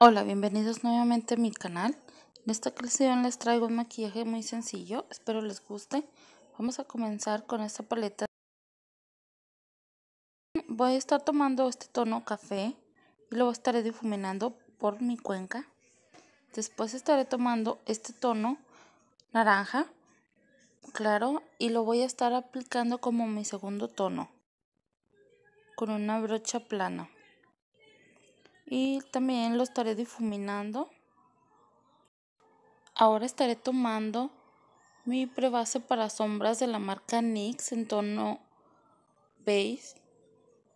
Hola, bienvenidos nuevamente a mi canal. En esta ocasión les traigo un maquillaje muy sencillo, espero les guste. Vamos a comenzar con esta paleta. Voy a estar tomando este tono café y lo estaré difuminando por mi cuenca. Después estaré tomando este tono naranja, claro, y lo voy a estar aplicando como mi segundo tono con una brocha plana y también lo estaré difuminando. Ahora estaré tomando mi prebase para sombras de la marca NYX en tono beige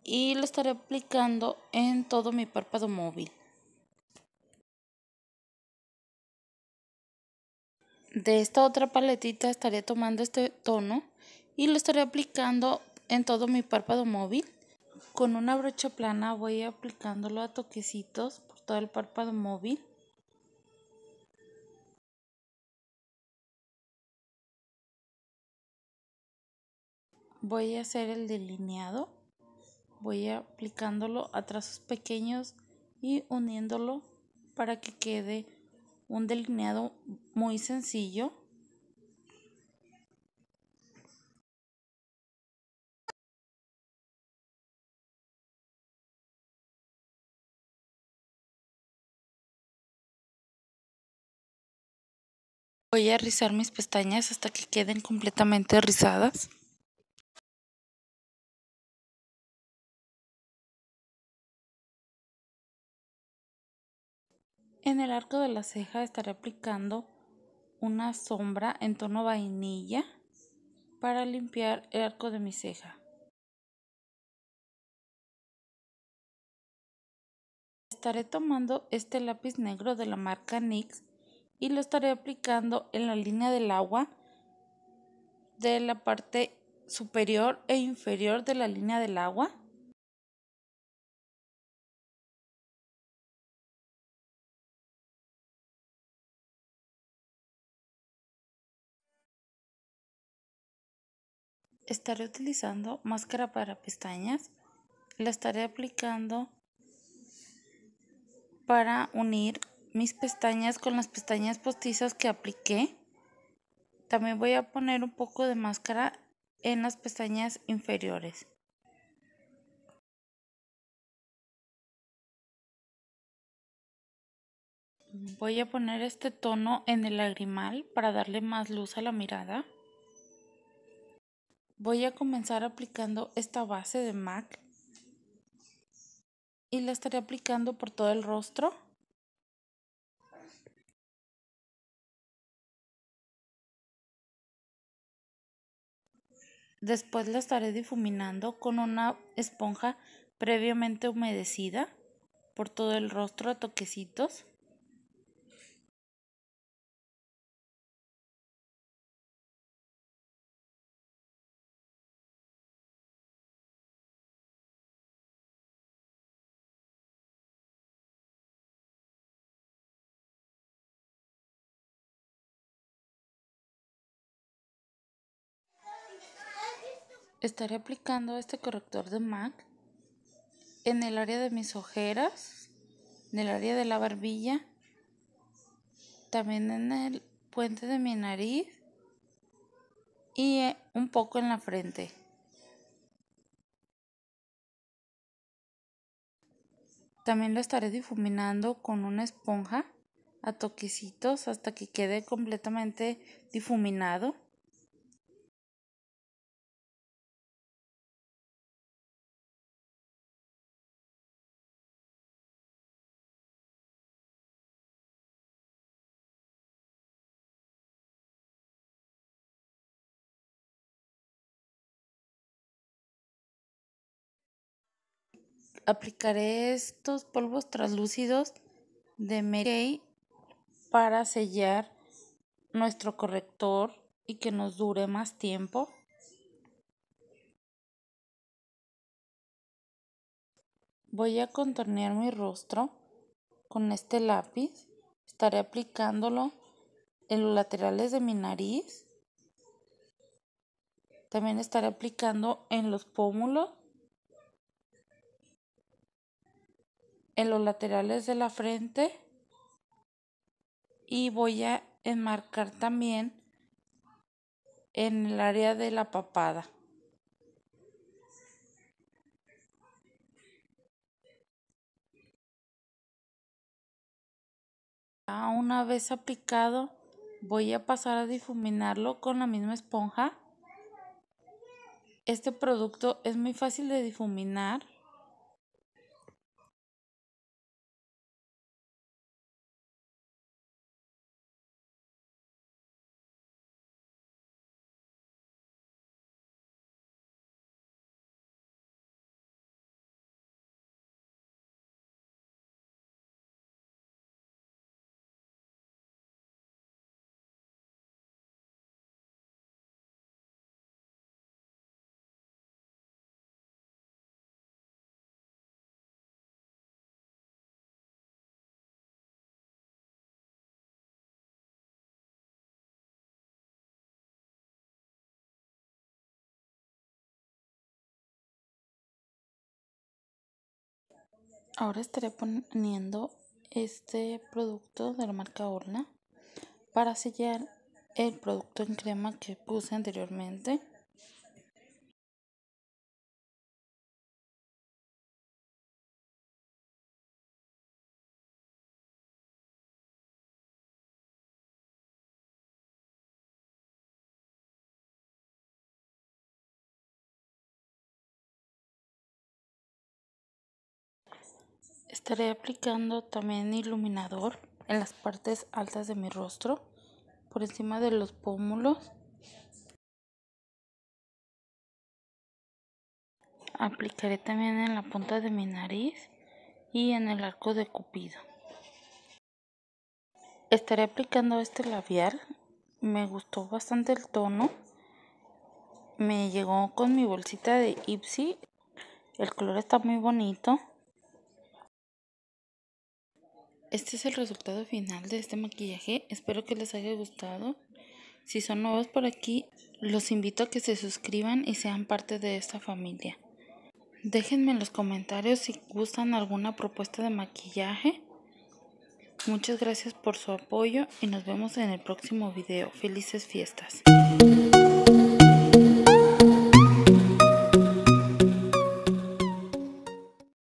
y lo estaré aplicando en todo mi párpado móvil. De esta otra paletita estaré tomando este tono y lo estaré aplicando en todo mi párpado móvil con una brocha plana voy aplicándolo a toquecitos por todo el párpado móvil. Voy a hacer el delineado. Voy aplicándolo a trazos pequeños y uniéndolo para que quede un delineado muy sencillo. Voy a rizar mis pestañas hasta que queden completamente rizadas. En el arco de la ceja estaré aplicando una sombra en tono vainilla para limpiar el arco de mi ceja. Estaré tomando este lápiz negro de la marca NYX y lo estaré aplicando en la línea del agua de la parte superior e inferior de la línea del agua. Estaré utilizando máscara para pestañas. La estaré aplicando para unir mis pestañas con las pestañas postizas que apliqué. También voy a poner un poco de máscara en las pestañas inferiores. Voy a poner este tono en el lagrimal para darle más luz a la mirada. Voy a comenzar aplicando esta base de MAC y la estaré aplicando por todo el rostro. Después la estaré difuminando con una esponja previamente humedecida por todo el rostro a toquecitos estaré aplicando este corrector de MAC en el área de mis ojeras, en el área de la barbilla, también en el puente de mi nariz y eh, un poco en la frente. También lo estaré difuminando con una esponja a toquecitos hasta que quede completamente difuminado. aplicaré estos polvos translúcidos de Mary para sellar nuestro corrector y que nos dure más tiempo. Voy a contornear mi rostro con este lápiz. Estaré aplicándolo en los laterales de mi nariz. También estaré aplicando en los pómulos en los laterales de la frente y voy a enmarcar también en el área de la papada. Una vez aplicado, voy a pasar a difuminarlo con la misma esponja. Este producto es muy fácil de difuminar. Ahora estaré poniendo este producto de la marca Orna para sellar el producto en crema que puse anteriormente. Estaré aplicando también iluminador en las partes altas de mi rostro, por encima de los pómulos. Aplicaré también en la punta de mi nariz y en el arco de cupido. Estaré aplicando este labial. Me gustó bastante el tono. Me llegó con mi bolsita de Ipsy. El color está muy bonito. Este es el resultado final de este maquillaje. Espero que les haya gustado. Si son nuevos por aquí, los invito a que se suscriban y sean parte de esta familia. Déjenme en los comentarios si gustan alguna propuesta de maquillaje. Muchas gracias por su apoyo y nos vemos en el próximo video. Felices fiestas.